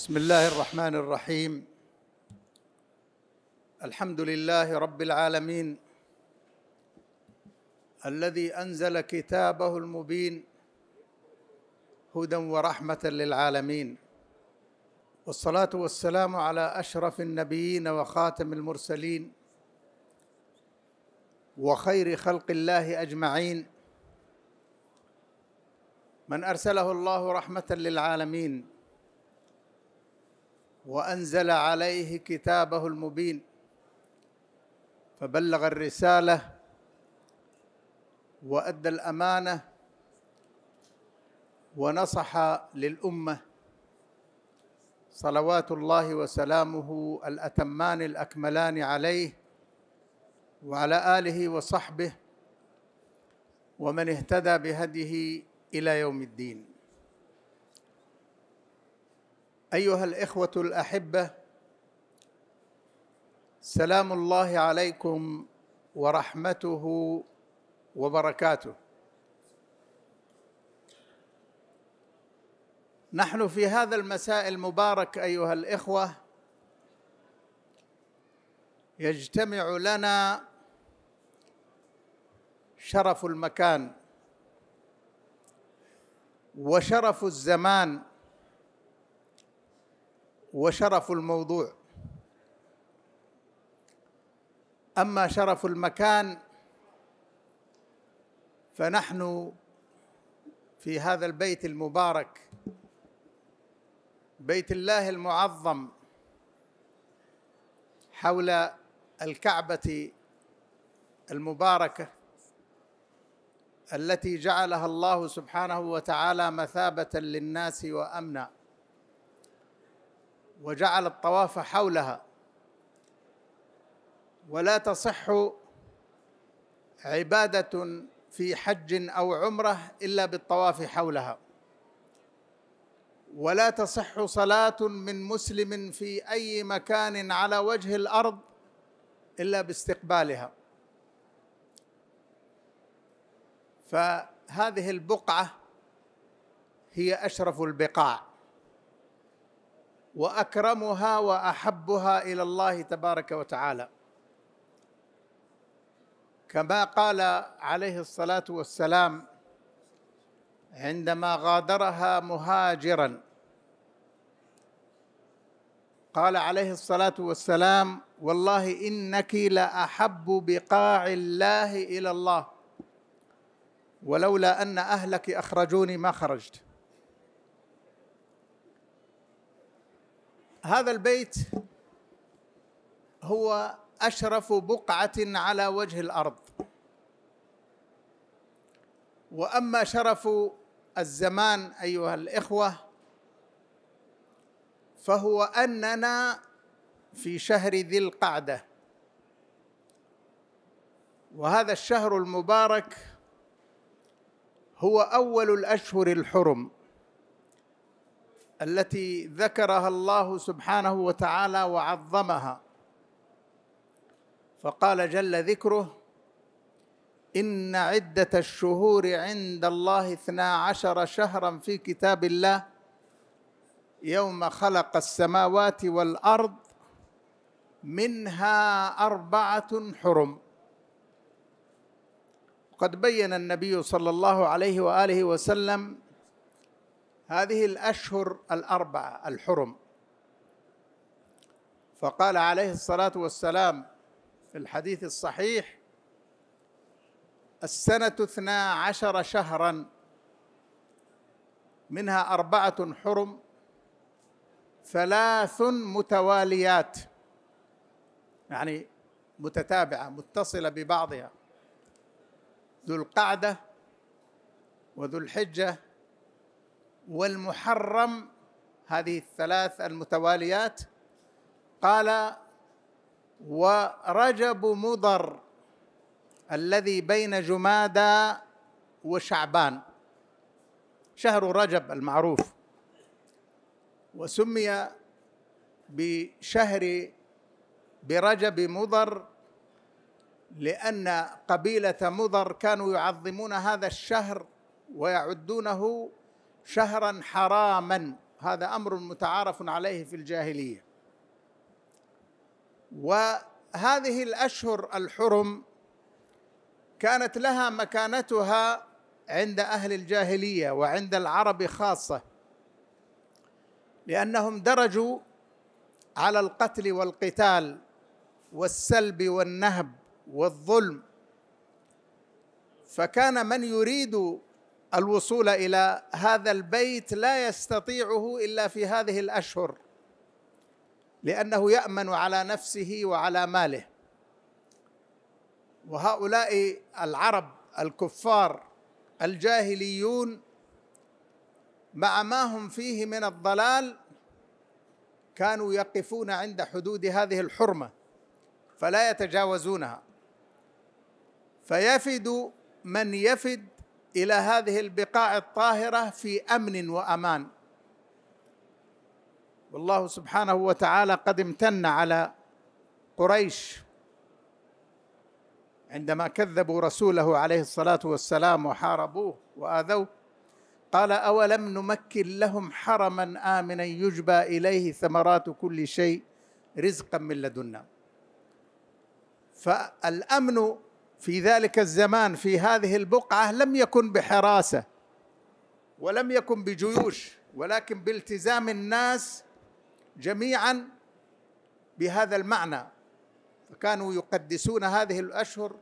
بسم الله الرحمن الرحيم الحمد لله رب العالمين الذي انزل كتابه المبين هدى ورحمه للعالمين والصلاه والسلام على اشرف النبيين وخاتم المرسلين وخير خلق الله اجمعين من ارسله الله رحمه للعالمين وانزل عليه كتابه المبين فبلغ الرساله وادى الامانه ونصح للامه صلوات الله وسلامه الاتمان الاكملان عليه وعلى اله وصحبه ومن اهتدى بهديه الى يوم الدين ايها الاخوه الاحبه سلام الله عليكم ورحمته وبركاته نحن في هذا المساء المبارك ايها الاخوه يجتمع لنا شرف المكان وشرف الزمان وشرف الموضوع اما شرف المكان فنحن في هذا البيت المبارك بيت الله المعظم حول الكعبه المباركه التي جعلها الله سبحانه وتعالى مثابه للناس وامنا وجعل الطواف حولها ولا تصح عباده في حج او عمره الا بالطواف حولها ولا تصح صلاه من مسلم في اي مكان على وجه الارض الا باستقبالها فهذه البقعه هي اشرف البقاع واكرمها واحبها الى الله تبارك وتعالى كما قال عليه الصلاه والسلام عندما غادرها مهاجرا قال عليه الصلاه والسلام والله انك لاحب بقاع الله الى الله ولولا ان اهلك اخرجوني ما خرجت هذا البيت هو اشرف بقعه على وجه الارض واما شرف الزمان ايها الاخوه فهو اننا في شهر ذي القعده وهذا الشهر المبارك هو اول الاشهر الحرم التي ذكرها الله سبحانه وتعالى وعظمها فقال جل ذكره ان عده الشهور عند الله اثنا عشر شهرا في كتاب الله يوم خلق السماوات والارض منها اربعه حرم قد بين النبي صلى الله عليه واله وسلم هذه الأشهر الأربعة الحرم فقال عليه الصلاة والسلام في الحديث الصحيح السنة اثنا عشر شهرا منها أربعة حرم ثلاث متواليات يعني متتابعة متصلة ببعضها ذو القعدة وذو الحجة والمحرم هذه الثلاث المتواليات قال ورجب مضر الذي بين جمادى وشعبان شهر رجب المعروف وسمي بشهر برجب مضر لان قبيله مضر كانوا يعظمون هذا الشهر ويعدونه شهرا حراما هذا امر متعارف عليه في الجاهليه وهذه الاشهر الحرم كانت لها مكانتها عند اهل الجاهليه وعند العرب خاصه لانهم درجوا على القتل والقتال والسلب والنهب والظلم فكان من يريد الوصول الى هذا البيت لا يستطيعه الا في هذه الاشهر لانه يامن على نفسه وعلى ماله وهؤلاء العرب الكفار الجاهليون مع ما هم فيه من الضلال كانوا يقفون عند حدود هذه الحرمه فلا يتجاوزونها فيفد من يفد الى هذه البقاع الطاهره في امن وامان والله سبحانه وتعالى قد امتن على قريش عندما كذبوا رسوله عليه الصلاه والسلام وحاربوه واذوه قال اولم نمكن لهم حرما امنا يجبى اليه ثمرات كل شيء رزقا من لدنا فالامن في ذلك الزمان في هذه البقعه لم يكن بحراسه ولم يكن بجيوش ولكن بالتزام الناس جميعا بهذا المعنى فكانوا يقدسون هذه الاشهر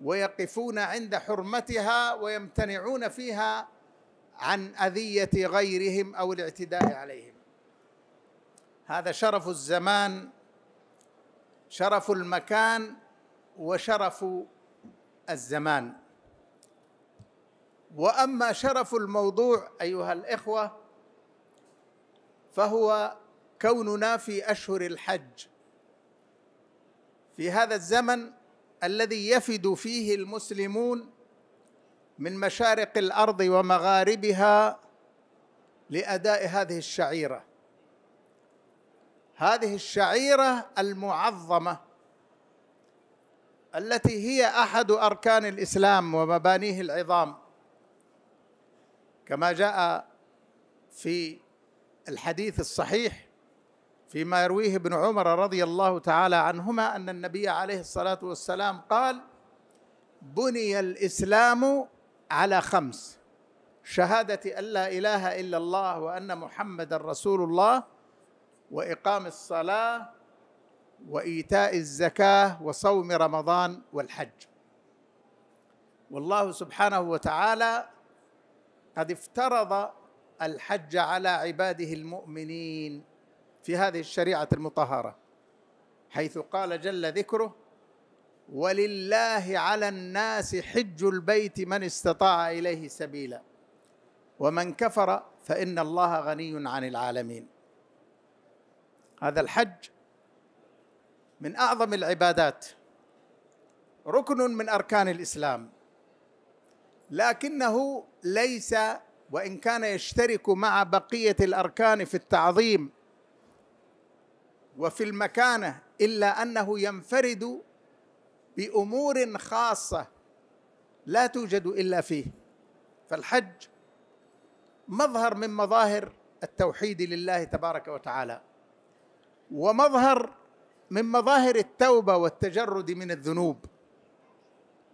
ويقفون عند حرمتها ويمتنعون فيها عن اذيه غيرهم او الاعتداء عليهم هذا شرف الزمان شرف المكان وشرف الزمان واما شرف الموضوع ايها الاخوه فهو كوننا في اشهر الحج في هذا الزمن الذي يفد فيه المسلمون من مشارق الارض ومغاربها لاداء هذه الشعيره هذه الشعيره المعظمه التي هي احد اركان الاسلام ومبانيه العظام كما جاء في الحديث الصحيح فيما يرويه ابن عمر رضي الله تعالى عنهما ان النبي عليه الصلاه والسلام قال بني الاسلام على خمس شهاده ان لا اله الا الله وان محمدا رسول الله واقام الصلاه وايتاء الزكاه وصوم رمضان والحج والله سبحانه وتعالى قد افترض الحج على عباده المؤمنين في هذه الشريعه المطهره حيث قال جل ذكره ولله على الناس حج البيت من استطاع اليه سبيلا ومن كفر فان الله غني عن العالمين هذا الحج من اعظم العبادات ركن من اركان الاسلام لكنه ليس وان كان يشترك مع بقيه الاركان في التعظيم وفي المكانه الا انه ينفرد بامور خاصه لا توجد الا فيه فالحج مظهر من مظاهر التوحيد لله تبارك وتعالى ومظهر من مظاهر التوبه والتجرد من الذنوب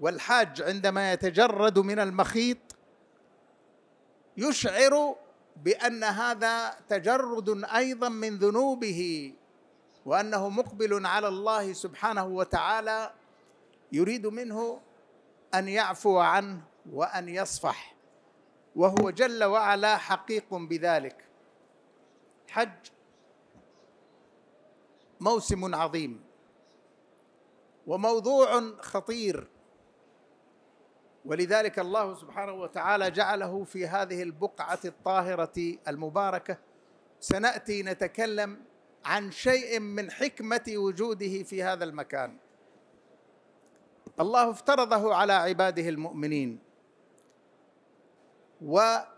والحاج عندما يتجرد من المخيط يشعر بان هذا تجرد ايضا من ذنوبه وانه مقبل على الله سبحانه وتعالى يريد منه ان يعفو عنه وان يصفح وهو جل وعلا حقيق بذلك حج موسم عظيم وموضوع خطير ولذلك الله سبحانه وتعالى جعله في هذه البقعه الطاهره المباركه سناتي نتكلم عن شيء من حكمه وجوده في هذا المكان الله افترضه على عباده المؤمنين وذكر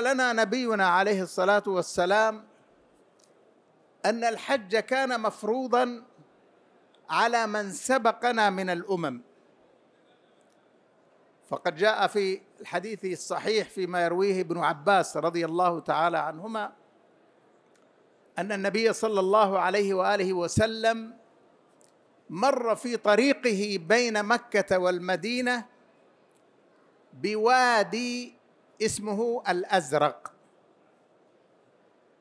لنا نبينا عليه الصلاه والسلام ان الحج كان مفروضا على من سبقنا من الامم فقد جاء في الحديث الصحيح فيما يرويه ابن عباس رضي الله تعالى عنهما ان النبي صلى الله عليه واله وسلم مر في طريقه بين مكه والمدينه بوادي اسمه الازرق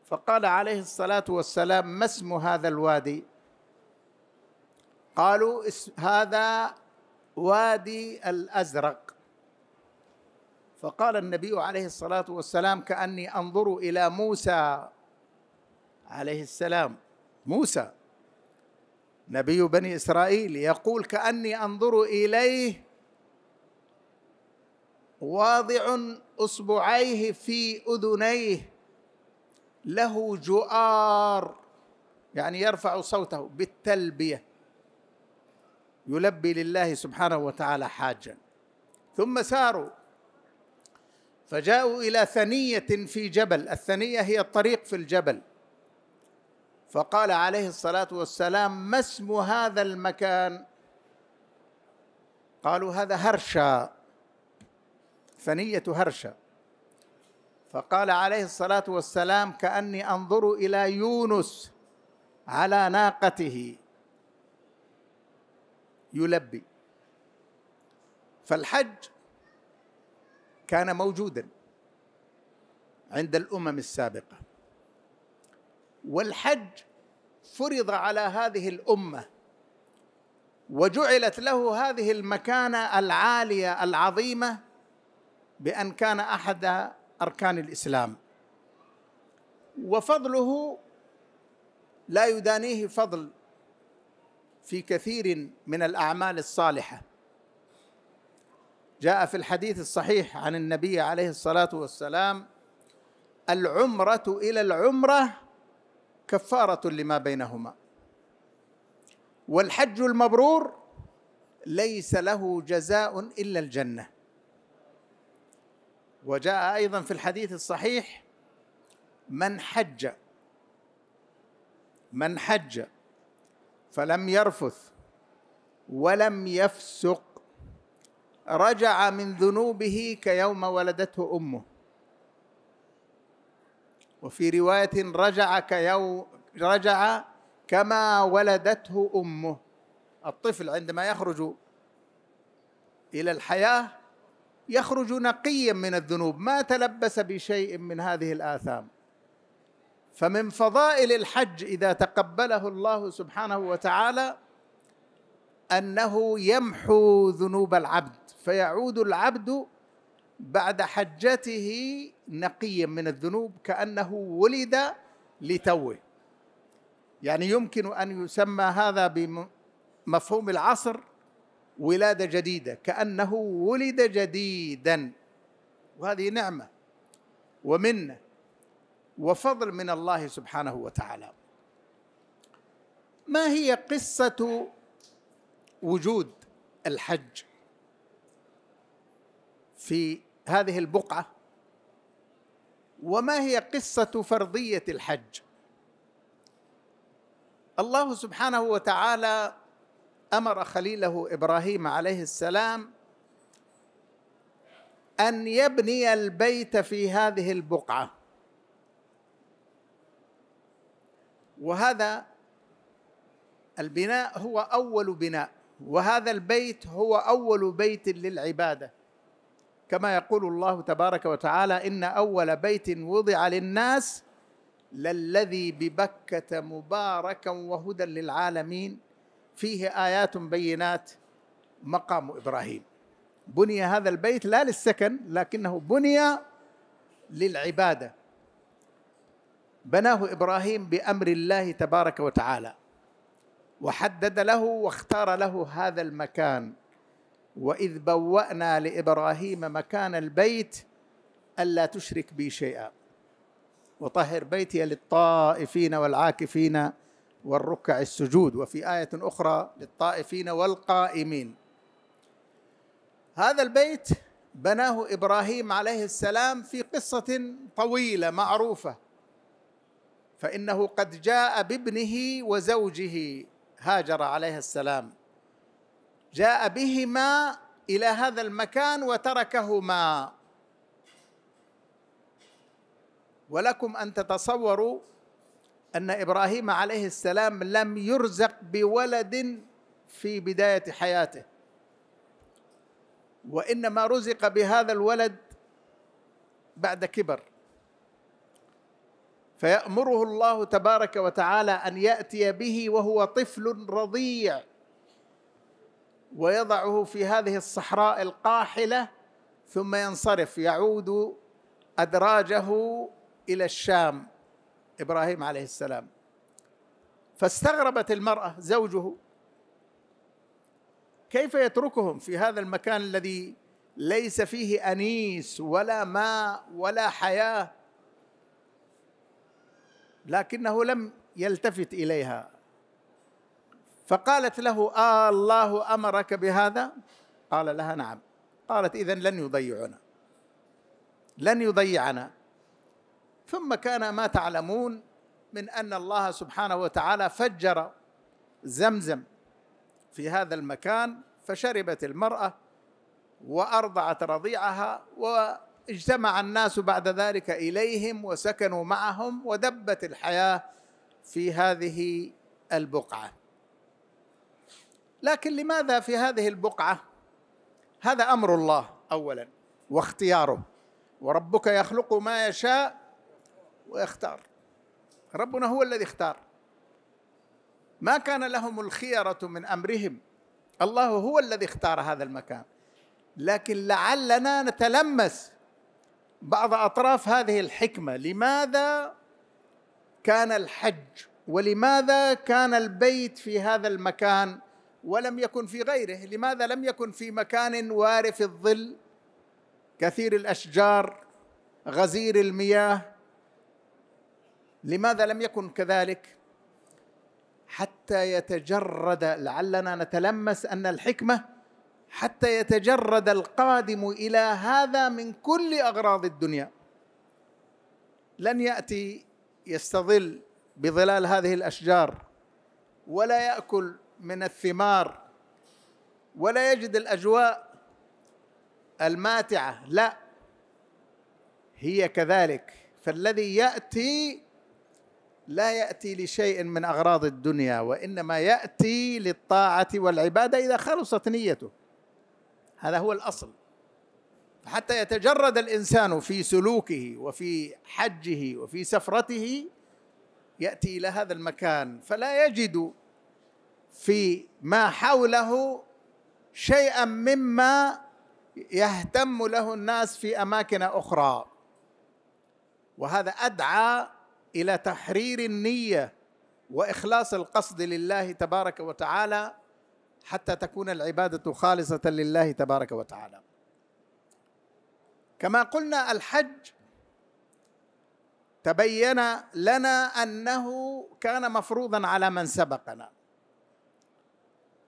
فقال عليه الصلاه والسلام ما اسم هذا الوادي قالوا هذا وادي الازرق فقال النبي عليه الصلاه والسلام كاني انظر الى موسى عليه السلام موسى نبي بني اسرائيل يقول كاني انظر اليه واضع اصبعيه في اذنيه له جؤار يعني يرفع صوته بالتلبيه يلبي لله سبحانه وتعالى حاجا ثم ساروا فجاءوا الى ثنيه في جبل الثنيه هي الطريق في الجبل فقال عليه الصلاه والسلام ما اسم هذا المكان قالوا هذا هرشا ثنيه هرشا فقال عليه الصلاه والسلام كاني انظر الى يونس على ناقته يلبي فالحج كان موجودا عند الامم السابقه والحج فرض على هذه الامه وجعلت له هذه المكانه العاليه العظيمه بان كان احد اركان الاسلام وفضله لا يدانيه فضل في كثير من الاعمال الصالحه جاء في الحديث الصحيح عن النبي عليه الصلاه والسلام العمره الى العمره كفاره لما بينهما والحج المبرور ليس له جزاء الا الجنه وجاء ايضا في الحديث الصحيح من حج من حج فلم يرفث ولم يفسق رجع من ذنوبه كيوم ولدته امه وفي روايه رجع كيوم رجع كما ولدته امه الطفل عندما يخرج الى الحياه يخرج نقيا من الذنوب ما تلبس بشيء من هذه الآثام فمن فضائل الحج إذا تقبله الله سبحانه وتعالى أنه يمحو ذنوب العبد فيعود العبد بعد حجته نقيا من الذنوب كأنه ولد لتوه يعني يمكن أن يسمى هذا بمفهوم العصر ولاده جديده كانه ولد جديدا وهذه نعمه ومنه وفضل من الله سبحانه وتعالى ما هي قصه وجود الحج في هذه البقعه وما هي قصه فرضيه الحج الله سبحانه وتعالى امر خليله ابراهيم عليه السلام ان يبني البيت في هذه البقعه وهذا البناء هو اول بناء وهذا البيت هو اول بيت للعباده كما يقول الله تبارك وتعالى ان اول بيت وضع للناس للذي ببكه مباركا وهدى للعالمين فيه ايات بينات مقام ابراهيم بني هذا البيت لا للسكن لكنه بني للعباده بناه ابراهيم بامر الله تبارك وتعالى وحدد له واختار له هذا المكان واذ بوانا لابراهيم مكان البيت الا تشرك بي شيئا وطهر بيتي للطائفين والعاكفين والركع السجود وفي آية أخرى للطائفين والقائمين هذا البيت بناه إبراهيم عليه السلام في قصة طويلة معروفة فإنه قد جاء بابنه وزوجه هاجر عليه السلام جاء بهما إلى هذا المكان وتركهما ولكم أن تتصوروا أن إبراهيم عليه السلام لم يرزق بولد في بداية حياته وإنما رزق بهذا الولد بعد كبر فيأمره الله تبارك وتعالى أن يأتي به وهو طفل رضيع ويضعه في هذه الصحراء القاحلة ثم ينصرف يعود أدراجه إلى الشام ابراهيم عليه السلام فاستغربت المراه زوجه كيف يتركهم في هذا المكان الذي ليس فيه انيس ولا ماء ولا حياه لكنه لم يلتفت اليها فقالت له آه الله امرك بهذا قال لها نعم قالت اذا لن يضيعنا لن يضيعنا ثم كان ما تعلمون من ان الله سبحانه وتعالى فجر زمزم في هذا المكان فشربت المراه وارضعت رضيعها واجتمع الناس بعد ذلك اليهم وسكنوا معهم ودبت الحياه في هذه البقعه لكن لماذا في هذه البقعه هذا امر الله اولا واختياره وربك يخلق ما يشاء ويختار ربنا هو الذي اختار ما كان لهم الخيرة من أمرهم الله هو الذي اختار هذا المكان لكن لعلنا نتلمس بعض أطراف هذه الحكمة لماذا كان الحج ولماذا كان البيت في هذا المكان ولم يكن في غيره لماذا لم يكن في مكان وارف الظل كثير الاشجار غزير المياه لماذا لم يكن كذلك حتى يتجرد لعلنا نتلمس ان الحكمه حتى يتجرد القادم الى هذا من كل اغراض الدنيا لن ياتي يستظل بظلال هذه الاشجار ولا ياكل من الثمار ولا يجد الاجواء الماتعه لا هي كذلك فالذي ياتي لا ياتي لشيء من اغراض الدنيا وانما ياتي للطاعه والعباده اذا خلصت نيته هذا هو الاصل حتى يتجرد الانسان في سلوكه وفي حجه وفي سفرته ياتي الى هذا المكان فلا يجد في ما حوله شيئا مما يهتم له الناس في اماكن اخرى وهذا ادعى الى تحرير النيه واخلاص القصد لله تبارك وتعالى حتى تكون العباده خالصه لله تبارك وتعالى كما قلنا الحج تبين لنا انه كان مفروضا على من سبقنا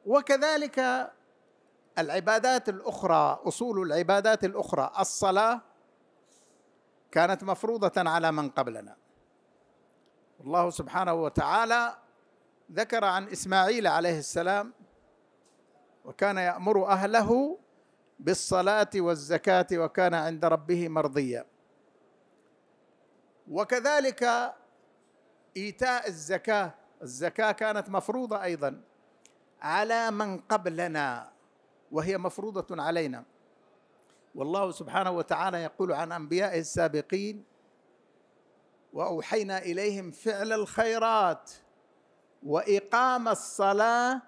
وكذلك العبادات الاخرى اصول العبادات الاخرى الصلاه كانت مفروضه على من قبلنا الله سبحانه وتعالى ذكر عن اسماعيل عليه السلام وكان يامر اهله بالصلاه والزكاه وكان عند ربه مرضيا وكذلك ايتاء الزكاه الزكاه كانت مفروضه ايضا على من قبلنا وهي مفروضه علينا والله سبحانه وتعالى يقول عن انبيائه السابقين واوحينا اليهم فعل الخيرات واقام الصلاه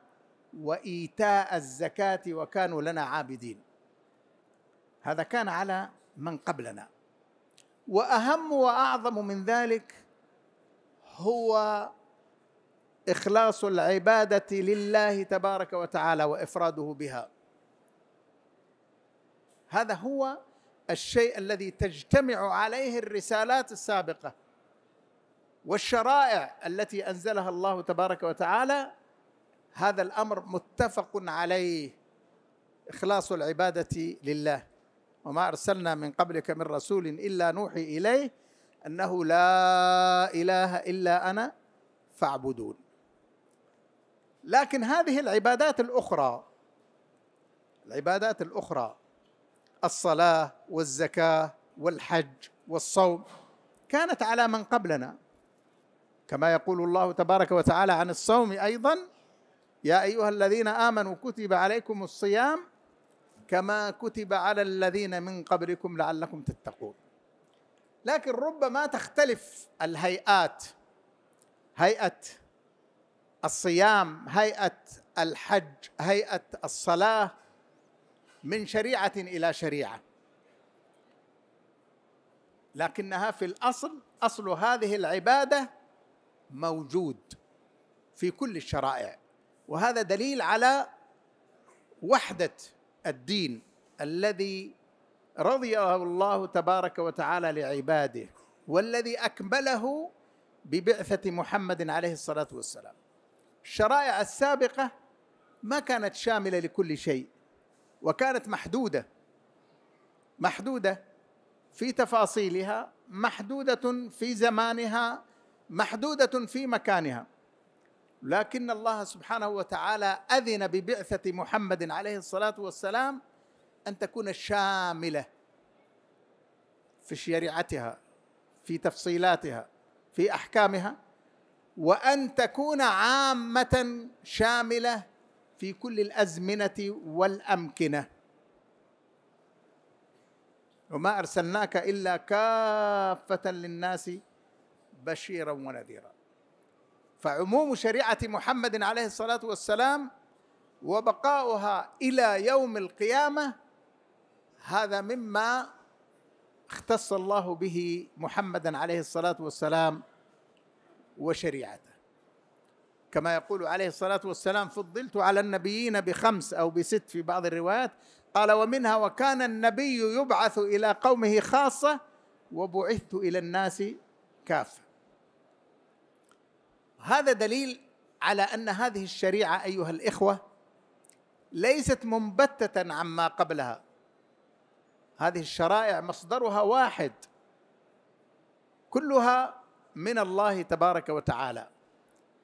وايتاء الزكاه وكانوا لنا عابدين هذا كان على من قبلنا واهم واعظم من ذلك هو اخلاص العباده لله تبارك وتعالى وافراده بها هذا هو الشيء الذي تجتمع عليه الرسالات السابقه والشرائع التي انزلها الله تبارك وتعالى هذا الامر متفق عليه اخلاص العباده لله وما ارسلنا من قبلك من رسول الا نوحي اليه انه لا اله الا انا فاعبدون لكن هذه العبادات الاخرى العبادات الاخرى الصلاه والزكاه والحج والصوم كانت على من قبلنا كما يقول الله تبارك وتعالى عن الصوم ايضا يا ايها الذين امنوا كتب عليكم الصيام كما كتب على الذين من قبلكم لعلكم تتقون لكن ربما تختلف الهيئات هيئه الصيام هيئه الحج هيئه الصلاه من شريعه الى شريعه لكنها في الاصل اصل هذه العباده موجود في كل الشرائع وهذا دليل على وحده الدين الذي رضيه الله تبارك وتعالى لعباده والذي اكمله ببعثه محمد عليه الصلاه والسلام الشرائع السابقه ما كانت شامله لكل شيء وكانت محدوده محدوده في تفاصيلها محدوده في زمانها محدوده في مكانها لكن الله سبحانه وتعالى اذن ببعثه محمد عليه الصلاه والسلام ان تكون شامله في شريعتها في تفصيلاتها في احكامها وان تكون عامه شامله في كل الازمنه والامكنه وما ارسلناك الا كافه للناس بشيرا ونذيرا فعموم شريعه محمد عليه الصلاه والسلام وبقاؤها الى يوم القيامه هذا مما اختص الله به محمدا عليه الصلاه والسلام وشريعته كما يقول عليه الصلاه والسلام فضلت على النبيين بخمس او بست في بعض الروايات قال ومنها وكان النبي يبعث الى قومه خاصه وبعثت الى الناس كافه هذا دليل على ان هذه الشريعه ايها الاخوه ليست منبته عما قبلها هذه الشرائع مصدرها واحد كلها من الله تبارك وتعالى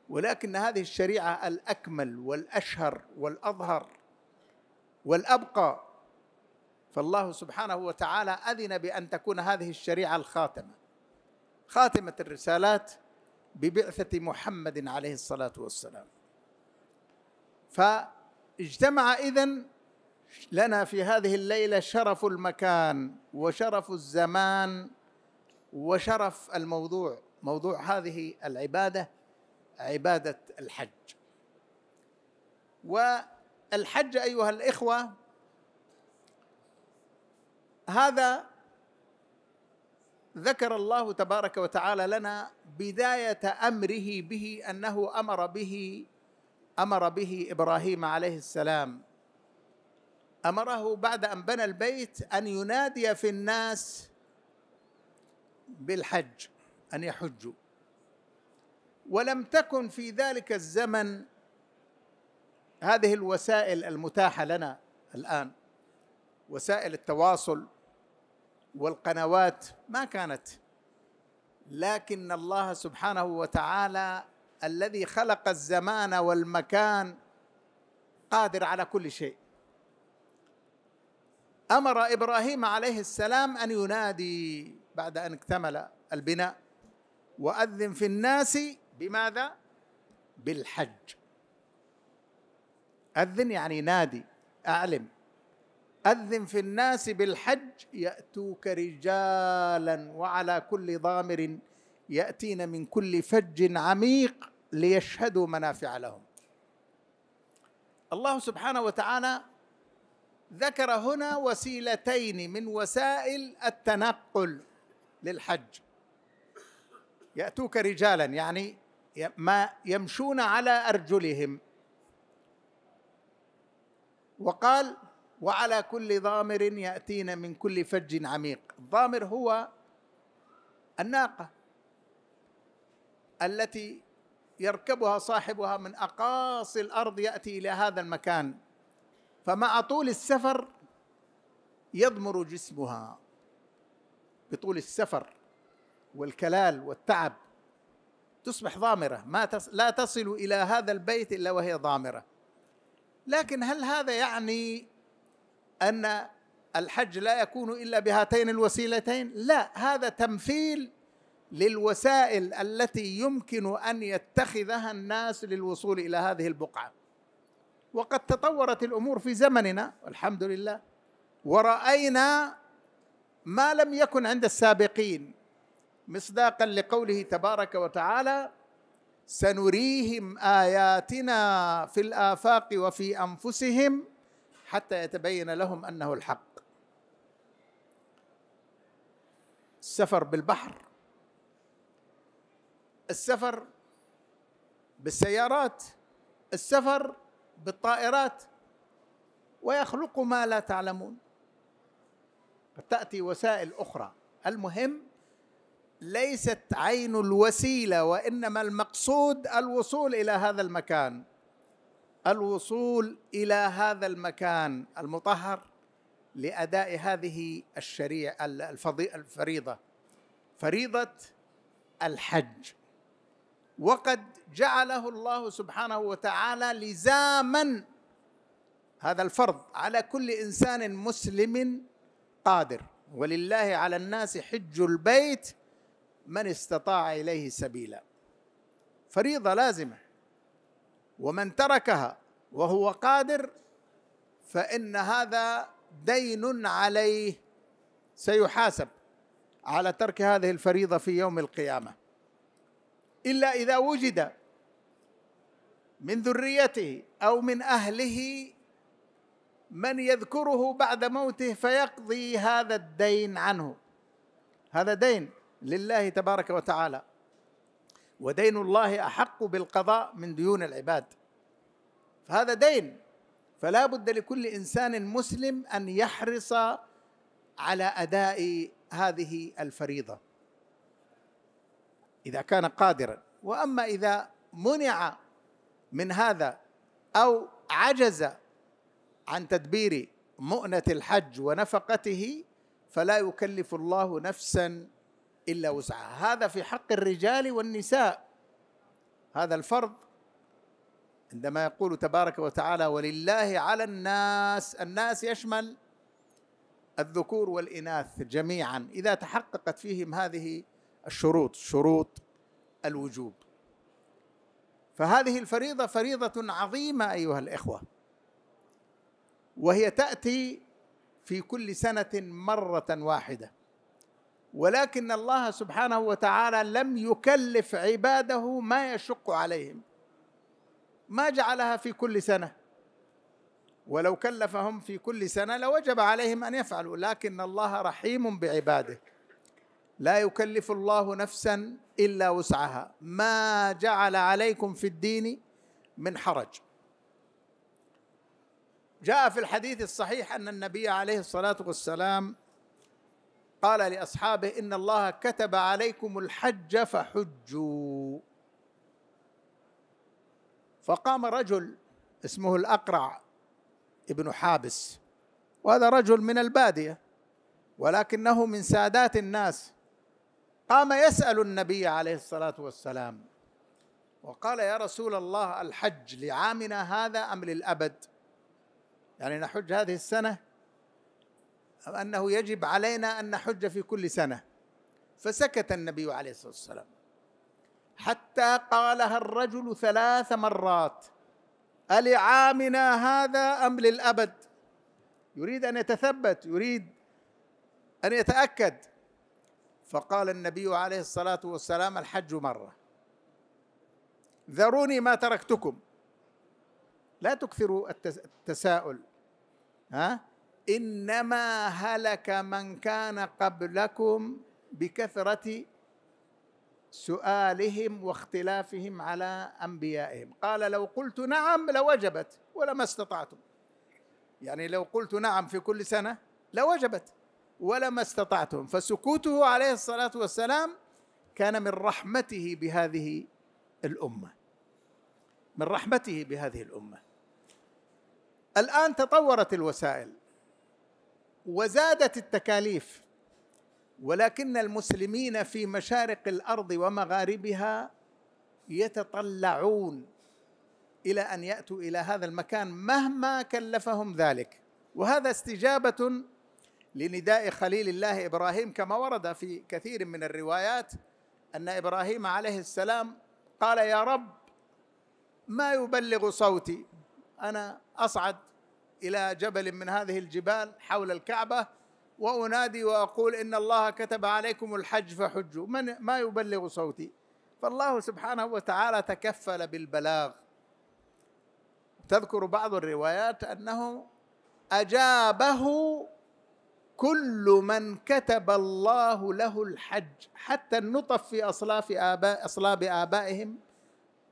ولكن هذه الشريعه الاكمل والاشهر والاظهر والابقى فالله سبحانه وتعالى اذن بان تكون هذه الشريعه الخاتمه خاتمه الرسالات ببعثة محمد عليه الصلاة والسلام فاجتمع إذن لنا في هذه الليلة شرف المكان وشرف الزمان وشرف الموضوع موضوع هذه العبادة عبادة الحج والحج أيها الإخوة هذا ذكر الله تبارك وتعالى لنا بدايه امره به انه امر به امر به ابراهيم عليه السلام امره بعد ان بنى البيت ان ينادي في الناس بالحج ان يحجوا ولم تكن في ذلك الزمن هذه الوسائل المتاحه لنا الان وسائل التواصل والقنوات ما كانت لكن الله سبحانه وتعالى الذي خلق الزمان والمكان قادر على كل شيء امر ابراهيم عليه السلام ان ينادي بعد ان اكتمل البناء واذن في الناس بماذا بالحج اذن يعني نادي اعلم أذن في الناس بالحج يأتوك رجالا وعلى كل ضامر يأتين من كل فج عميق ليشهدوا منافع لهم الله سبحانه وتعالى ذكر هنا وسيلتين من وسائل التنقل للحج ياتوك رجالا يعني ما يمشون على ارجلهم وقال وعلى كل ضامر ياتين من كل فج عميق الضامر هو الناقه التي يركبها صاحبها من اقاصي الارض ياتي الى هذا المكان فمع طول السفر يضمر جسمها بطول السفر والكلال والتعب تصبح ضامره ما تص... لا تصل الى هذا البيت الا وهي ضامره لكن هل هذا يعني ان الحج لا يكون الا بهاتين الوسيلتين لا هذا تمثيل للوسائل التي يمكن ان يتخذها الناس للوصول الى هذه البقعه وقد تطورت الامور في زمننا والحمد لله وراينا ما لم يكن عند السابقين مصداقا لقوله تبارك وتعالى سنريهم اياتنا في الافاق وفي انفسهم حتى يتبين لهم انه الحق السفر بالبحر السفر بالسيارات السفر بالطائرات ويخلق ما لا تعلمون قد تاتي وسائل اخرى المهم ليست عين الوسيله وانما المقصود الوصول الى هذا المكان الوصول الى هذا المكان المطهر لاداء هذه الشريعه الفريضه فريضه الحج وقد جعله الله سبحانه وتعالى لزاما هذا الفرض على كل انسان مسلم قادر ولله على الناس حج البيت من استطاع اليه سبيلا فريضه لازمه ومن تركها وهو قادر فان هذا دين عليه سيحاسب على ترك هذه الفريضه في يوم القيامه الا اذا وجد من ذريته او من اهله من يذكره بعد موته فيقضي هذا الدين عنه هذا دين لله تبارك وتعالى ودين الله احق بالقضاء من ديون العباد فهذا دين فلا بد لكل انسان مسلم ان يحرص على اداء هذه الفريضه اذا كان قادرا واما اذا منع من هذا او عجز عن تدبير مؤنه الحج ونفقته فلا يكلف الله نفسا إلا وسعها هذا في حق الرجال والنساء هذا الفرض عندما يقول تبارك وتعالى ولله على الناس الناس يشمل الذكور والإناث جميعا إذا تحققت فيهم هذه الشروط شروط الوجوب فهذه الفريضة فريضة عظيمة أيها الإخوة وهي تأتي في كل سنة مرة واحدة ولكن الله سبحانه وتعالى لم يكلف عباده ما يشق عليهم ما جعلها في كل سنه ولو كلفهم في كل سنه لوجب عليهم ان يفعلوا لكن الله رحيم بعباده لا يكلف الله نفسا الا وسعها ما جعل عليكم في الدين من حرج جاء في الحديث الصحيح ان النبي عليه الصلاه والسلام قال لاصحابه ان الله كتب عليكم الحج فحجوا فقام رجل اسمه الاقرع ابن حابس وهذا رجل من الباديه ولكنه من سادات الناس قام يسال النبي عليه الصلاه والسلام وقال يا رسول الله الحج لعامنا هذا ام للابد يعني نحج هذه السنه أنه يجب علينا أن نحج في كل سنة فسكت النبي عليه الصلاة والسلام حتى قالها الرجل ثلاث مرات ألعامنا هذا أم للأبد يريد أن يتثبت يريد أن يتأكد فقال النبي عليه الصلاة والسلام الحج مرة ذروني ما تركتكم لا تكثروا التساؤل ها انما هلك من كان قبلكم بكثره سؤالهم واختلافهم على انبيائهم قال لو قلت نعم لوجبت ولما استطعتم يعني لو قلت نعم في كل سنه لوجبت ولما استطعتم فسكوته عليه الصلاه والسلام كان من رحمته بهذه الامه من رحمته بهذه الامه الان تطورت الوسائل وزادت التكاليف ولكن المسلمين في مشارق الارض ومغاربها يتطلعون الى ان ياتوا الى هذا المكان مهما كلفهم ذلك وهذا استجابه لنداء خليل الله ابراهيم كما ورد في كثير من الروايات ان ابراهيم عليه السلام قال يا رب ما يبلغ صوتي انا اصعد الى جبل من هذه الجبال حول الكعبه وانادي واقول ان الله كتب عليكم الحج فحجوا من ما يبلغ صوتي فالله سبحانه وتعالى تكفل بالبلاغ تذكر بعض الروايات انه اجابه كل من كتب الله له الحج حتى النطف في اصلاف آباء اصلاب ابائهم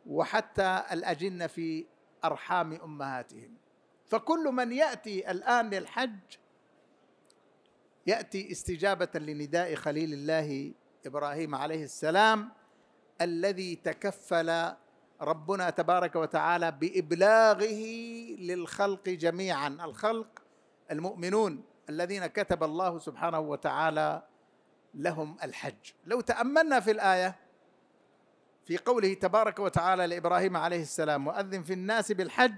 وحتى الاجن في ارحام امهاتهم فكل من ياتي الان للحج ياتي استجابه لنداء خليل الله ابراهيم عليه السلام الذي تكفل ربنا تبارك وتعالى بابلاغه للخلق جميعا الخلق المؤمنون الذين كتب الله سبحانه وتعالى لهم الحج لو تاملنا في الايه في قوله تبارك وتعالى لابراهيم عليه السلام واذن في الناس بالحج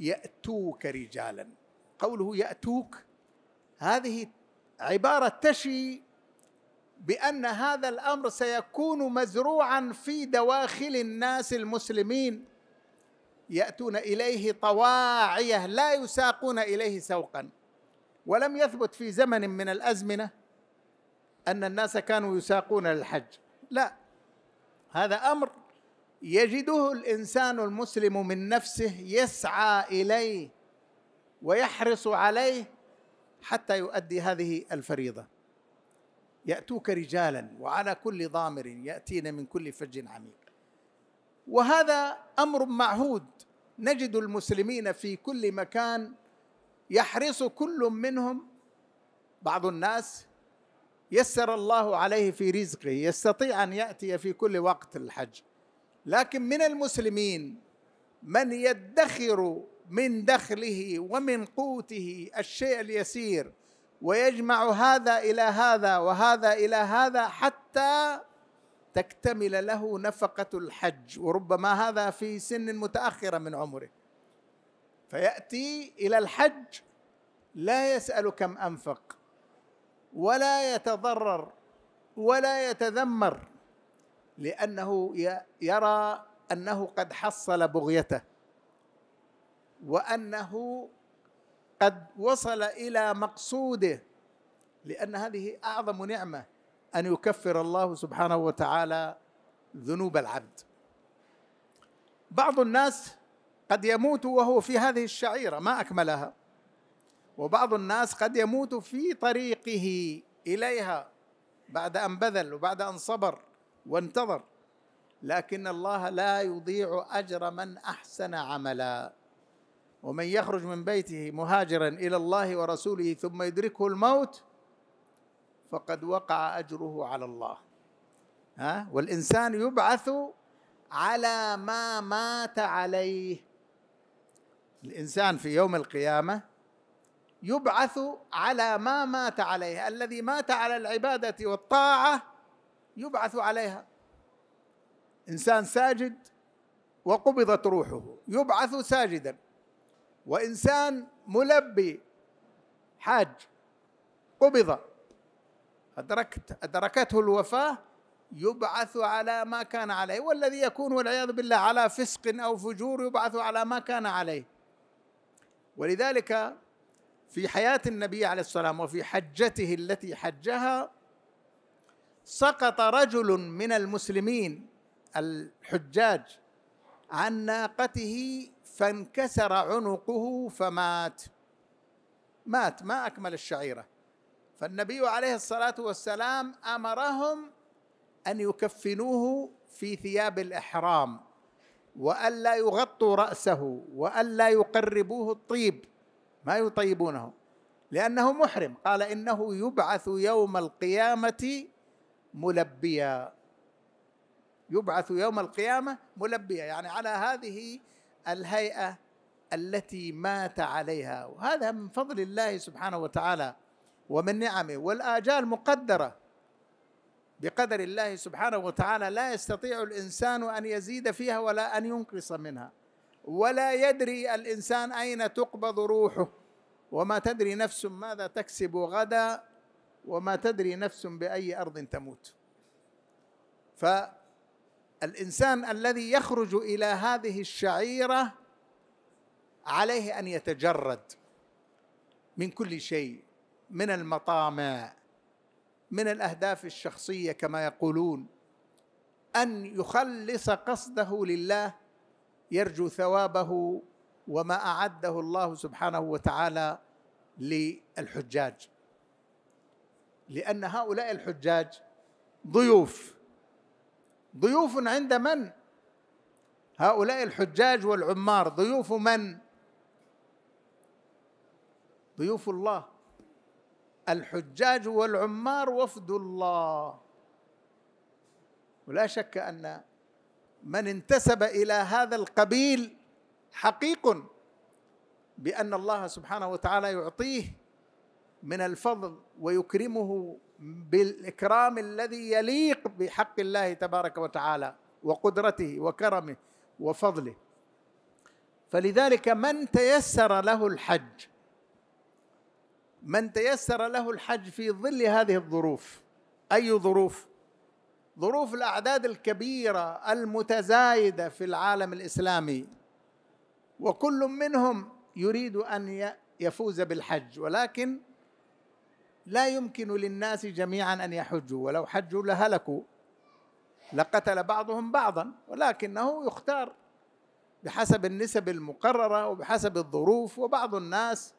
يأتوك رجالا قوله يأتوك هذه عبارة تشي بأن هذا الأمر سيكون مزروعا في دواخل الناس المسلمين يأتون إليه طواعية لا يساقون إليه سوقا ولم يثبت في زمن من الأزمنة أن الناس كانوا يساقون للحج لا هذا أمر يجده الانسان المسلم من نفسه يسعى اليه ويحرص عليه حتى يؤدي هذه الفريضه ياتوك رجالا وعلى كل ضامر ياتين من كل فج عميق وهذا امر معهود نجد المسلمين في كل مكان يحرص كل منهم بعض الناس يسر الله عليه في رزقه يستطيع ان ياتي في كل وقت الحج لكن من المسلمين من يدخر من دخله ومن قوته الشيء اليسير ويجمع هذا الى هذا وهذا الى هذا حتى تكتمل له نفقه الحج وربما هذا في سن متاخره من عمره فياتي الى الحج لا يسال كم انفق ولا يتضرر ولا يتذمر لأنه يرى أنه قد حصل بغيته وأنه قد وصل إلى مقصوده لأن هذه أعظم نعمة أن يكفر الله سبحانه وتعالى ذنوب العبد بعض الناس قد يموت وهو في هذه الشعيرة ما أكملها وبعض الناس قد يموت في طريقه إليها بعد أن بذل وبعد أن صبر وانتظر لكن الله لا يضيع اجر من احسن عملا ومن يخرج من بيته مهاجرا الى الله ورسوله ثم يدركه الموت فقد وقع اجره على الله ها والانسان يبعث على ما مات عليه الانسان في يوم القيامه يبعث على ما مات عليه الذي مات على العباده والطاعه يبعث عليها انسان ساجد وقبضت روحه يبعث ساجدا وانسان ملبي حاج قبض أدركت أدركته الوفاة يبعث على ما كان عليه والذي يكون والعياذ بالله على فسق أو فجور يبعث على ما كان عليه ولذلك في حياة النبي عليه السلام وفي حجته التي حجها سقط رجل من المسلمين الحجاج عن ناقته فانكسر عنقه فمات مات ما اكمل الشعيره فالنبي عليه الصلاه والسلام امرهم ان يكفنوه في ثياب الاحرام والا يغطوا راسه والا يقربوه الطيب ما يطيبونه لانه محرم قال انه يبعث يوم القيامه ملبيا يبعث يوم القيامه ملبيا يعني على هذه الهيئه التي مات عليها وهذا من فضل الله سبحانه وتعالى ومن نعمه والاجال مقدره بقدر الله سبحانه وتعالى لا يستطيع الانسان ان يزيد فيها ولا ان ينقص منها ولا يدري الانسان اين تقبض روحه وما تدري نفس ماذا تكسب غدا وما تدري نفس باي ارض تموت فالانسان الذي يخرج الى هذه الشعيره عليه ان يتجرد من كل شيء من المطامع من الاهداف الشخصيه كما يقولون ان يخلص قصده لله يرجو ثوابه وما اعده الله سبحانه وتعالى للحجاج لأن هؤلاء الحجاج ضيوف ضيوف عند من؟ هؤلاء الحجاج والعمار ضيوف من؟ ضيوف الله الحجاج والعمار وفد الله ولا شك ان من انتسب الى هذا القبيل حقيق بان الله سبحانه وتعالى يعطيه من الفضل ويكرمه بالاكرام الذي يليق بحق الله تبارك وتعالى وقدرته وكرمه وفضله فلذلك من تيسر له الحج من تيسر له الحج في ظل هذه الظروف اي ظروف ظروف الاعداد الكبيره المتزايده في العالم الاسلامي وكل منهم يريد ان يفوز بالحج ولكن لا يمكن للناس جميعا ان يحجوا ولو حجوا لهلكوا لقتل بعضهم بعضا ولكنه يختار بحسب النسب المقرره وبحسب الظروف وبعض الناس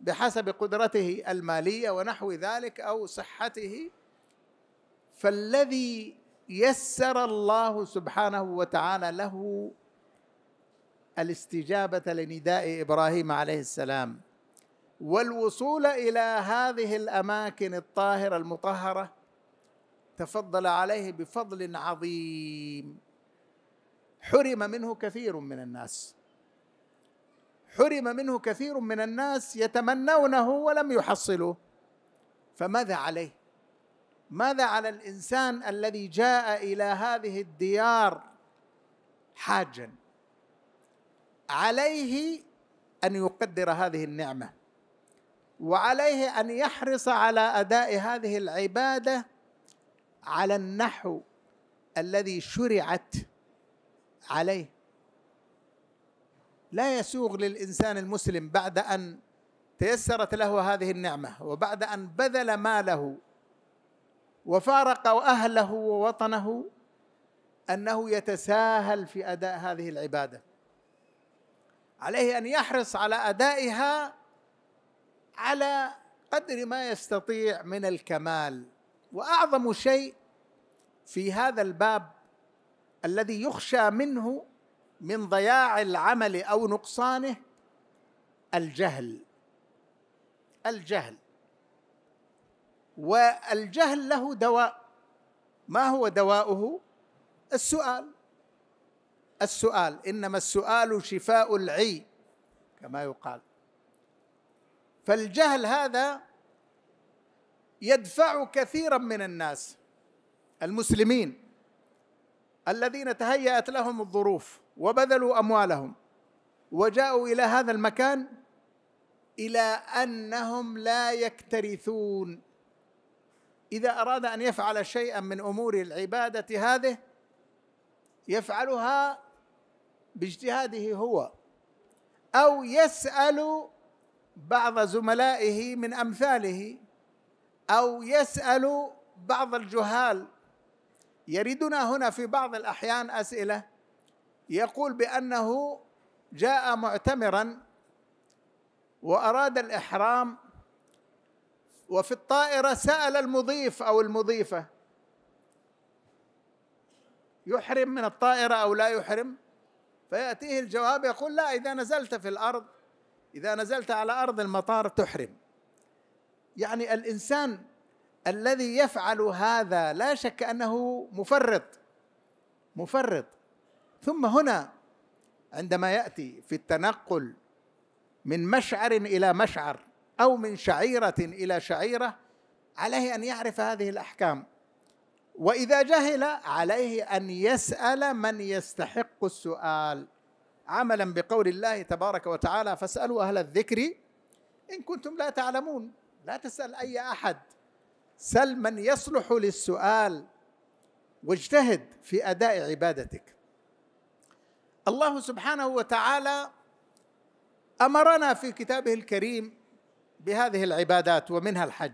بحسب قدرته الماليه ونحو ذلك او صحته فالذي يسر الله سبحانه وتعالى له الاستجابه لنداء ابراهيم عليه السلام والوصول الى هذه الاماكن الطاهره المطهره تفضل عليه بفضل عظيم حرم منه كثير من الناس حرم منه كثير من الناس يتمنونه ولم يحصلوه فماذا عليه ماذا على الانسان الذي جاء الى هذه الديار حاجا عليه ان يقدر هذه النعمه وعليه ان يحرص على اداء هذه العباده على النحو الذي شرعت عليه لا يسوغ للانسان المسلم بعد ان تيسرت له هذه النعمه وبعد ان بذل ماله وفارق اهله ووطنه انه يتساهل في اداء هذه العباده عليه ان يحرص على ادائها على قدر ما يستطيع من الكمال واعظم شيء في هذا الباب الذي يخشى منه من ضياع العمل او نقصانه الجهل الجهل والجهل له دواء ما هو دواؤه السؤال السؤال انما السؤال شفاء العي كما يقال فالجهل هذا يدفع كثيرا من الناس المسلمين الذين تهيأت لهم الظروف وبذلوا أموالهم وجاءوا إلى هذا المكان إلى أنهم لا يكترثون إذا أراد أن يفعل شيئا من أمور العبادة هذه يفعلها باجتهاده هو أو يسأل بعض زملائه من امثاله او يسال بعض الجهال يردنا هنا في بعض الاحيان اسئله يقول بانه جاء معتمرا واراد الاحرام وفي الطائره سال المضيف او المضيفه يحرم من الطائره او لا يحرم فياتيه الجواب يقول لا اذا نزلت في الارض إذا نزلت على أرض المطار تحرم يعني الإنسان الذي يفعل هذا لا شك أنه مفرط مفرط ثم هنا عندما يأتي في التنقل من مشعر إلى مشعر أو من شعيرة إلى شعيرة عليه أن يعرف هذه الأحكام وإذا جهل عليه أن يسأل من يستحق السؤال عملا بقول الله تبارك وتعالى فاسألوا أهل الذكر إن كنتم لا تعلمون لا تسأل أي أحد سل من يصلح للسؤال واجتهد في أداء عبادتك الله سبحانه وتعالى امرنا في كتابه الكريم بهذه العبادات ومنها الحج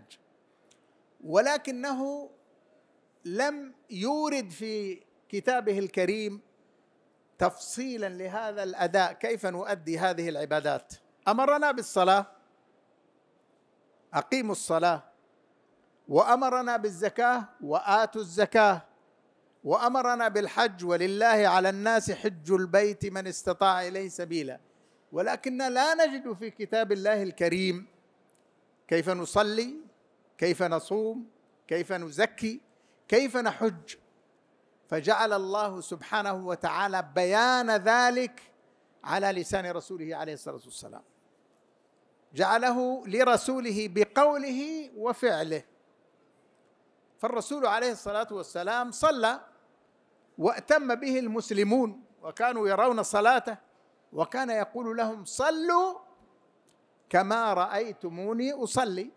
ولكنه لم يورد في كتابه الكريم تفصيلا لهذا الاداء كيف نؤدي هذه العبادات امرنا بالصلاه اقيموا الصلاه وامرنا بالزكاه واتوا الزكاه وامرنا بالحج ولله على الناس حج البيت من استطاع اليه سبيلا ولكن لا نجد في كتاب الله الكريم كيف نصلي كيف نصوم كيف نزكي كيف نحج فجعل الله سبحانه وتعالى بيان ذلك على لسان رسوله عليه الصلاه والسلام جعله لرسوله بقوله وفعله فالرسول عليه الصلاه والسلام صلى واتم به المسلمون وكانوا يرون صلاته وكان يقول لهم صلوا كما رايتموني اصلي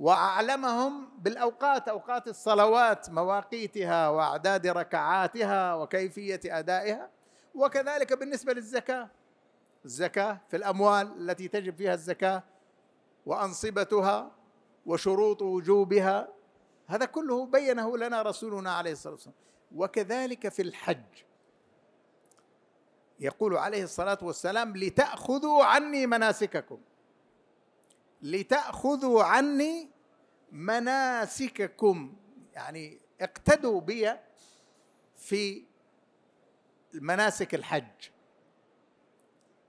واعلمهم بالاوقات اوقات الصلوات مواقيتها واعداد ركعاتها وكيفيه ادائها وكذلك بالنسبه للزكاه الزكاه في الاموال التي تجب فيها الزكاه وانصبتها وشروط وجوبها هذا كله بينه لنا رسولنا عليه الصلاه والسلام وكذلك في الحج يقول عليه الصلاه والسلام لتاخذوا عني مناسككم لتأخذوا عني مناسككم يعني اقتدوا بي في مناسك الحج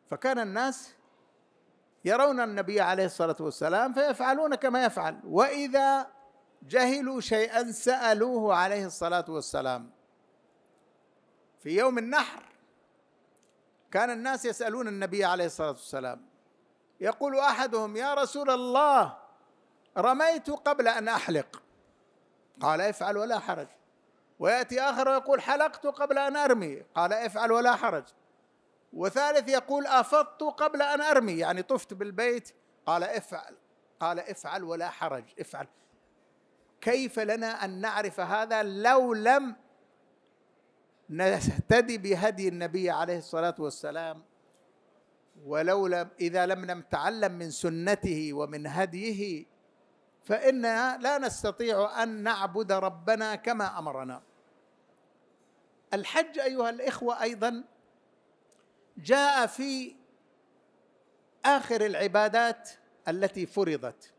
فكان الناس يرون النبي عليه الصلاه والسلام فيفعلون كما يفعل واذا جهلوا شيئا سالوه عليه الصلاه والسلام في يوم النحر كان الناس يسالون النبي عليه الصلاه والسلام يقول احدهم يا رسول الله رميت قبل ان احلق قال افعل ولا حرج وياتي اخر يقول حلقت قبل ان ارمي قال افعل ولا حرج وثالث يقول افضت قبل ان ارمي يعني طفت بالبيت قال افعل قال افعل ولا حرج افعل كيف لنا ان نعرف هذا لو لم نهتدي بهدي النبي عليه الصلاه والسلام ولولا إذا لم نتعلم من سنته ومن هديه فإننا لا نستطيع أن نعبد ربنا كما أمرنا الحج أيها الإخوة أيضا جاء في آخر العبادات التي فرضت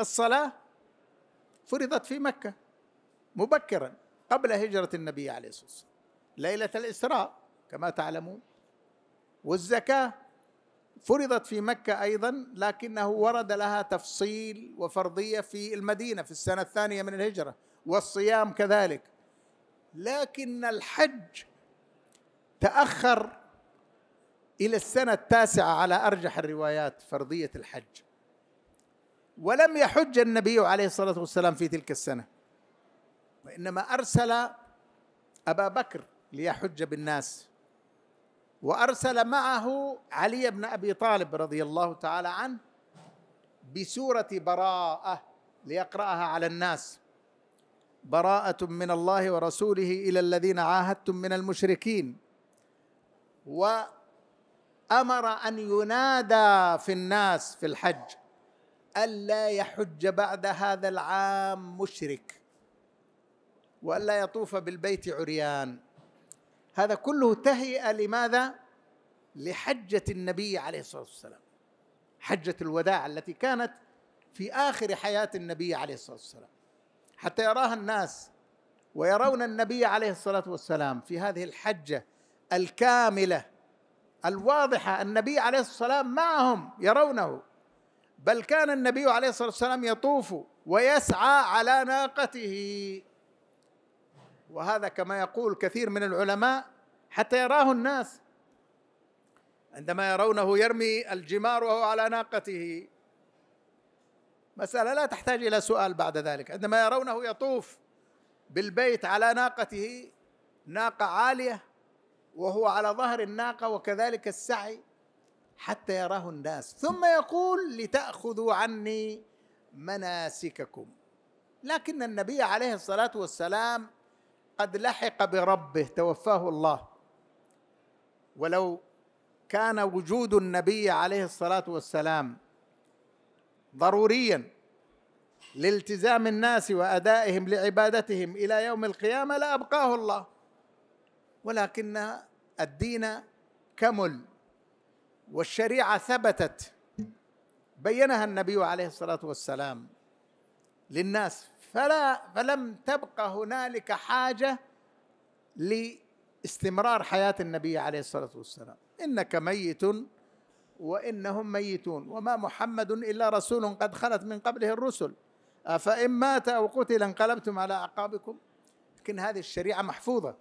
الصلاة فرضت في مكة مبكرا قبل هجرة النبي عليه الصلاة والسلام ليلة الإسراء كما تعلمون والزكاه فرضت في مكه ايضا لكنه ورد لها تفصيل وفرضيه في المدينه في السنه الثانيه من الهجره والصيام كذلك لكن الحج تاخر الى السنه التاسعه على ارجح الروايات فرضيه الحج ولم يحج النبي عليه الصلاه والسلام في تلك السنه وانما ارسل ابا بكر ليحج بالناس وارسل معه علي بن ابي طالب رضي الله تعالى عنه بسوره براءه ليقراها على الناس براءه من الله ورسوله الى الذين عاهدتم من المشركين وامر ان ينادى في الناس في الحج الا يحج بعد هذا العام مشرك والا يطوف بالبيت عريان هذا كله تهيئه لماذا لحجه النبي عليه الصلاه والسلام حجه الوداع التي كانت في اخر حياه النبي عليه الصلاه والسلام حتى يراها الناس ويرون النبي عليه الصلاه والسلام في هذه الحجه الكامله الواضحه النبي عليه الصلاه والسلام معهم يرونه بل كان النبي عليه الصلاه والسلام يطوف ويسعى على ناقته وهذا كما يقول كثير من العلماء حتى يراه الناس عندما يرونه يرمي الجمار وهو على ناقته مسألة لا تحتاج إلى سؤال بعد ذلك عندما يرونه يطوف بالبيت على ناقته ناقة عالية وهو على ظهر الناقة وكذلك السعي حتى يراه الناس ثم يقول لتأخذوا عني مناسككم لكن النبي عليه الصلاة والسلام قد لحق بربه توفاه الله ولو كان وجود النبي عليه الصلاه والسلام ضروريا لالتزام الناس وادائهم لعبادتهم الى يوم القيامه لابقاه الله ولكن الدين كمل والشريعه ثبتت بينها النبي عليه الصلاه والسلام للناس فلا فلم تبقى هنالك حاجه لاستمرار حياه النبي عليه الصلاه والسلام انك ميت وانهم ميتون وما محمد الا رسول قد خلت من قبله الرسل افان مات او قتل انقلبتم على اعقابكم لكن هذه الشريعه محفوظه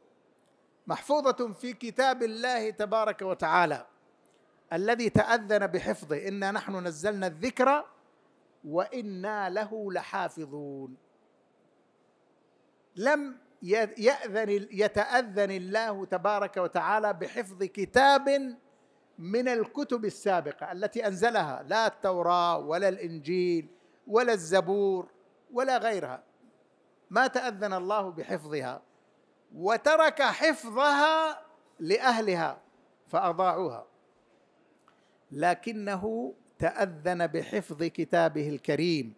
محفوظه في كتاب الله تبارك وتعالى الذي تاذن بحفظه انا نحن نزلنا الذكر وانا له لحافظون لم يأذن يتأذن الله تبارك وتعالى بحفظ كتاب من الكتب السابقة التي أنزلها لا التوراة ولا الإنجيل ولا الزبور ولا غيرها ما تأذن الله بحفظها وترك حفظها لأهلها فأضاعوها لكنه تأذن بحفظ كتابه الكريم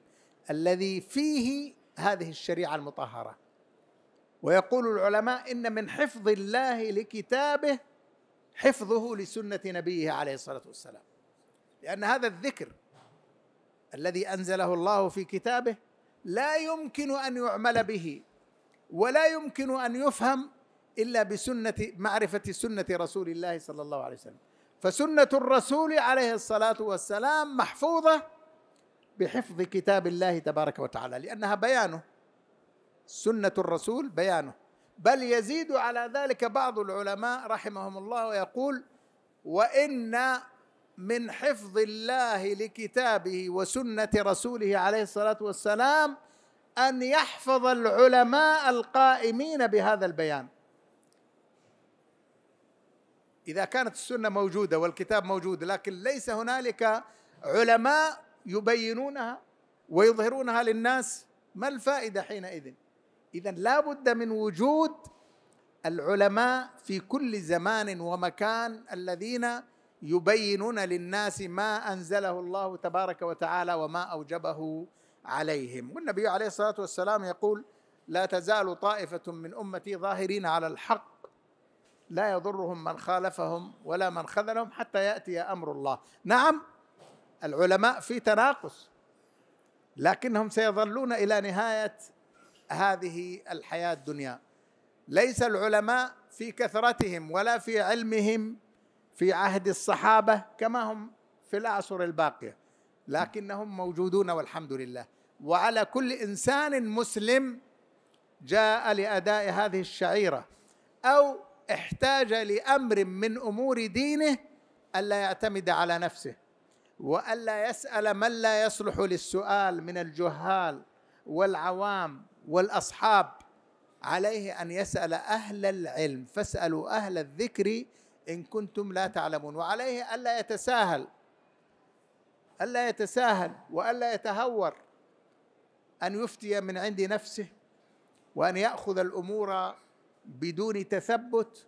الذي فيه هذه الشريعة المطهرة ويقول العلماء ان من حفظ الله لكتابه حفظه لسنه نبيه عليه الصلاه والسلام لان هذا الذكر الذي انزله الله في كتابه لا يمكن ان يعمل به ولا يمكن ان يفهم الا بسنه معرفه سنه رسول الله صلى الله عليه وسلم فسنه الرسول عليه الصلاه والسلام محفوظه بحفظ كتاب الله تبارك وتعالى لانها بيانه سنة الرسول بيانه بل يزيد على ذلك بعض العلماء رحمهم الله ويقول وإن من حفظ الله لكتابه وسنة رسوله عليه الصلاة والسلام أن يحفظ العلماء القائمين بهذا البيان إذا كانت السنة موجودة والكتاب موجود لكن ليس هنالك علماء يبينونها ويظهرونها للناس ما الفائدة حينئذ؟ اذا لابد من وجود العلماء في كل زمان ومكان الذين يبينون للناس ما انزله الله تبارك وتعالى وما اوجبه عليهم والنبي عليه الصلاه والسلام يقول لا تزال طائفه من امتي ظاهرين على الحق لا يضرهم من خالفهم ولا من خذلهم حتى ياتي امر الله نعم العلماء في تناقص لكنهم سيظلون الى نهايه هذه الحياه الدنيا ليس العلماء في كثرتهم ولا في علمهم في عهد الصحابه كما هم في الاعصر الباقيه لكنهم موجودون والحمد لله وعلى كل انسان مسلم جاء لاداء هذه الشعيره او احتاج لامر من امور دينه الا يعتمد على نفسه والا يسال من لا يصلح للسؤال من الجهال والعوام والاصحاب عليه ان يسال اهل العلم فاسالوا اهل الذكر ان كنتم لا تعلمون وعليه الا يتساهل الا يتساهل والا يتهور ان يفتي من عند نفسه وان ياخذ الامور بدون تثبت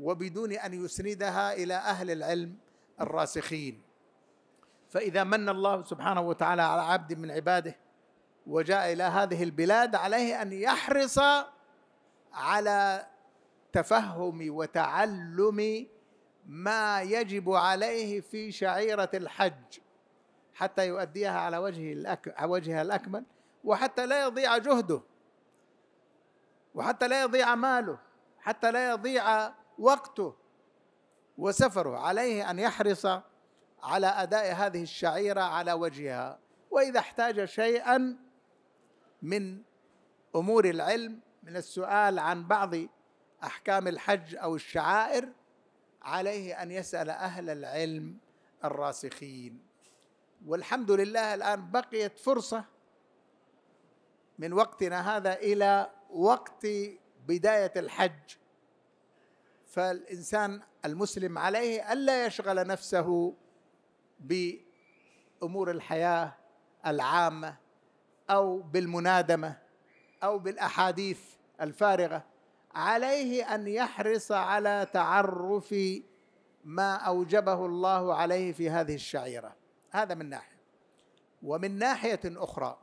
وبدون ان يسندها الى اهل العلم الراسخين فاذا من الله سبحانه وتعالى على عبد من عباده وجاء الى هذه البلاد عليه ان يحرص على تفهم وتعلم ما يجب عليه في شعيره الحج حتى يؤديها على وجه الأك... وجهها الاكمل وحتى لا يضيع جهده وحتى لا يضيع ماله حتى لا يضيع وقته وسفره عليه ان يحرص على اداء هذه الشعيره على وجهها واذا احتاج شيئا من امور العلم من السؤال عن بعض احكام الحج او الشعائر عليه ان يسال اهل العلم الراسخين والحمد لله الان بقيت فرصه من وقتنا هذا الى وقت بدايه الحج فالانسان المسلم عليه الا يشغل نفسه بامور الحياه العامه او بالمنادمه او بالاحاديث الفارغه عليه ان يحرص على تعرف ما اوجبه الله عليه في هذه الشعيره هذا من ناحيه ومن ناحيه اخرى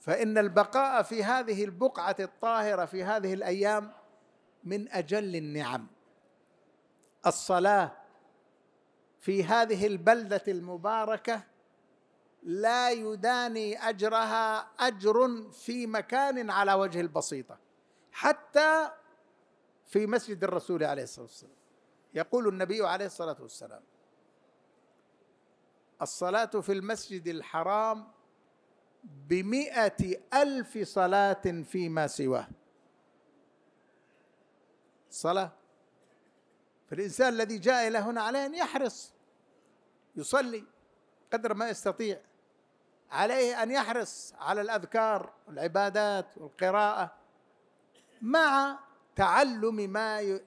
فان البقاء في هذه البقعه الطاهره في هذه الايام من اجل النعم الصلاه في هذه البلده المباركه لا يداني اجرها اجر في مكان على وجه البسيطه حتى في مسجد الرسول عليه الصلاه والسلام يقول النبي عليه الصلاه والسلام الصلاه في المسجد الحرام بمئة ألف صلاة فيما سواه صلاة فالإنسان الذي جاء إلى هنا عليه أن يحرص يصلي قدر ما يستطيع عليه ان يحرص على الاذكار والعبادات والقراءه مع تعلم ما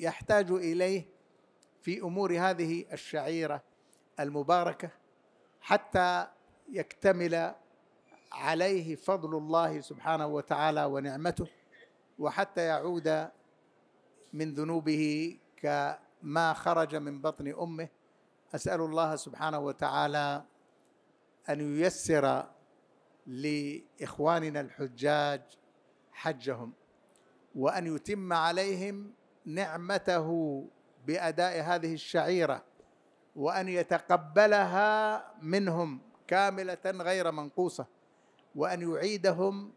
يحتاج اليه في امور هذه الشعيره المباركه حتى يكتمل عليه فضل الله سبحانه وتعالى ونعمته وحتى يعود من ذنوبه كما خرج من بطن امه اسال الله سبحانه وتعالى ان ييسر لاخواننا الحجاج حجهم وان يتم عليهم نعمته باداء هذه الشعيره وان يتقبلها منهم كامله غير منقوصه وان يعيدهم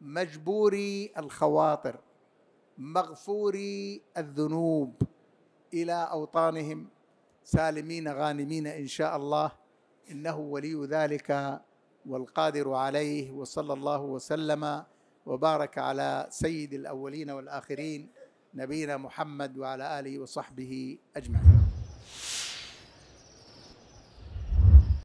مجبوري الخواطر مغفوري الذنوب الى اوطانهم سالمين غانمين ان شاء الله انه ولي ذلك والقادر عليه وصلى الله وسلم وبارك على سيد الاولين والاخرين نبينا محمد وعلى اله وصحبه اجمعين